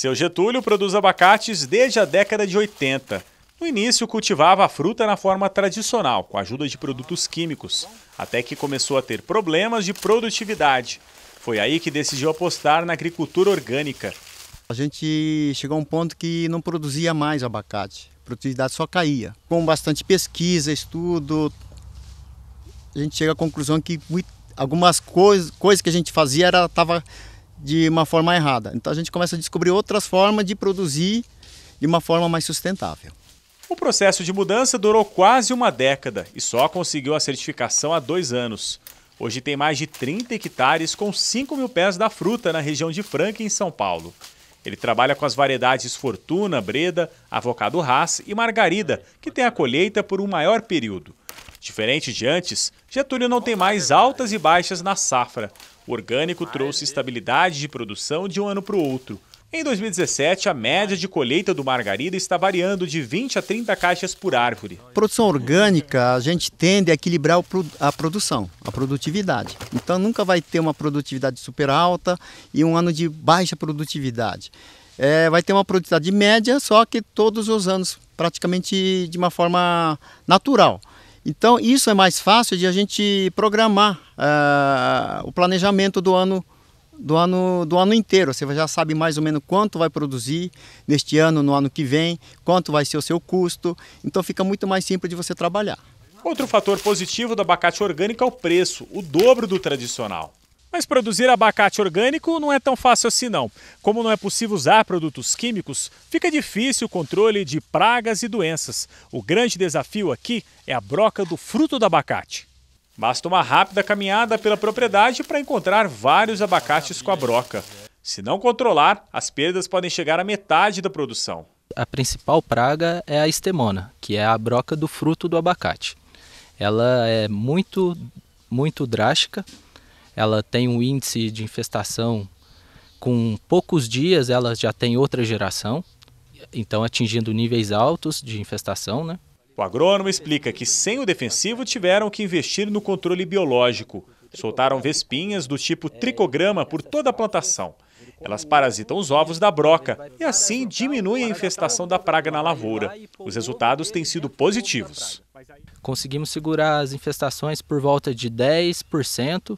Seu Getúlio produz abacates desde a década de 80. No início, cultivava a fruta na forma tradicional, com a ajuda de produtos químicos, até que começou a ter problemas de produtividade. Foi aí que decidiu apostar na agricultura orgânica. A gente chegou a um ponto que não produzia mais abacate, a produtividade só caía. Com bastante pesquisa, estudo, a gente chega à conclusão que muito, algumas coisas, que a gente fazia estavam de uma forma errada. Então a gente começa a descobrir outras formas de produzir de uma forma mais sustentável. O processo de mudança durou quase uma década e só conseguiu a certificação há dois anos. Hoje tem mais de 30 hectares com 5 mil pés da fruta na região de Franca, em São Paulo. Ele trabalha com as variedades Fortuna, Breda, Avocado Haas e Margarida, que tem a colheita por um maior período. Diferente de antes, Getúlio não tem mais altas e baixas na safra. O orgânico trouxe estabilidade de produção de um ano para o outro. Em 2017, a média de colheita do margarida está variando de 20 a 30 caixas por árvore. Produção orgânica, a gente tende a equilibrar a produção, a produtividade. Então nunca vai ter uma produtividade super alta e um ano de baixa produtividade. É, vai ter uma produtividade média, só que todos os anos, praticamente de uma forma natural. Então, isso é mais fácil de a gente programar uh, o planejamento do ano, do, ano, do ano inteiro. Você já sabe mais ou menos quanto vai produzir neste ano, no ano que vem, quanto vai ser o seu custo. Então, fica muito mais simples de você trabalhar. Outro fator positivo do abacate orgânico é o preço, o dobro do tradicional. Mas produzir abacate orgânico não é tão fácil assim não. Como não é possível usar produtos químicos, fica difícil o controle de pragas e doenças. O grande desafio aqui é a broca do fruto do abacate. Basta uma rápida caminhada pela propriedade para encontrar vários abacates com a broca. Se não controlar, as perdas podem chegar à metade da produção. A principal praga é a estemona, que é a broca do fruto do abacate. Ela é muito, muito drástica ela tem um índice de infestação com poucos dias, ela já tem outra geração, então atingindo níveis altos de infestação, né? O agrônomo explica que sem o defensivo tiveram que investir no controle biológico. Soltaram vespinhas do tipo tricograma por toda a plantação. Elas parasitam os ovos da broca e assim diminuem a infestação da praga na lavoura. Os resultados têm sido positivos. Conseguimos segurar as infestações por volta de 10%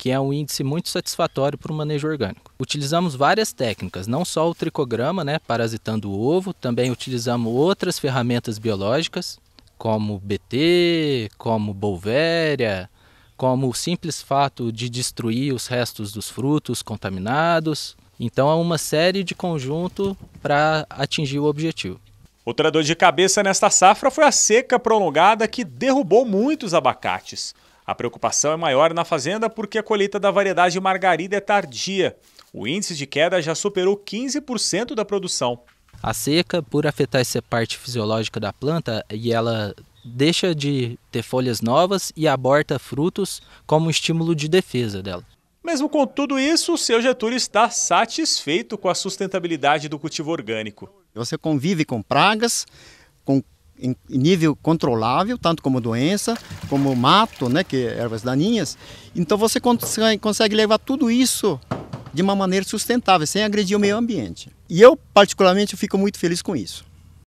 que é um índice muito satisfatório para o manejo orgânico. Utilizamos várias técnicas, não só o tricograma, né, parasitando o ovo, também utilizamos outras ferramentas biológicas, como BT, como Bolvéria, como o simples fato de destruir os restos dos frutos contaminados. Então é uma série de conjunto para atingir o objetivo. Outra dor de cabeça nesta safra foi a seca prolongada que derrubou muitos abacates. A preocupação é maior na fazenda porque a colheita da variedade margarida é tardia. O índice de queda já superou 15% da produção. A seca, por afetar essa parte fisiológica da planta, e ela deixa de ter folhas novas e aborta frutos como estímulo de defesa dela. Mesmo com tudo isso, o seu Getúlio está satisfeito com a sustentabilidade do cultivo orgânico. Você convive com pragas, com em nível controlável, tanto como doença, como mato, né, que é ervas daninhas. Então você consegue levar tudo isso de uma maneira sustentável, sem agredir o meio ambiente. E eu, particularmente, fico muito feliz com isso.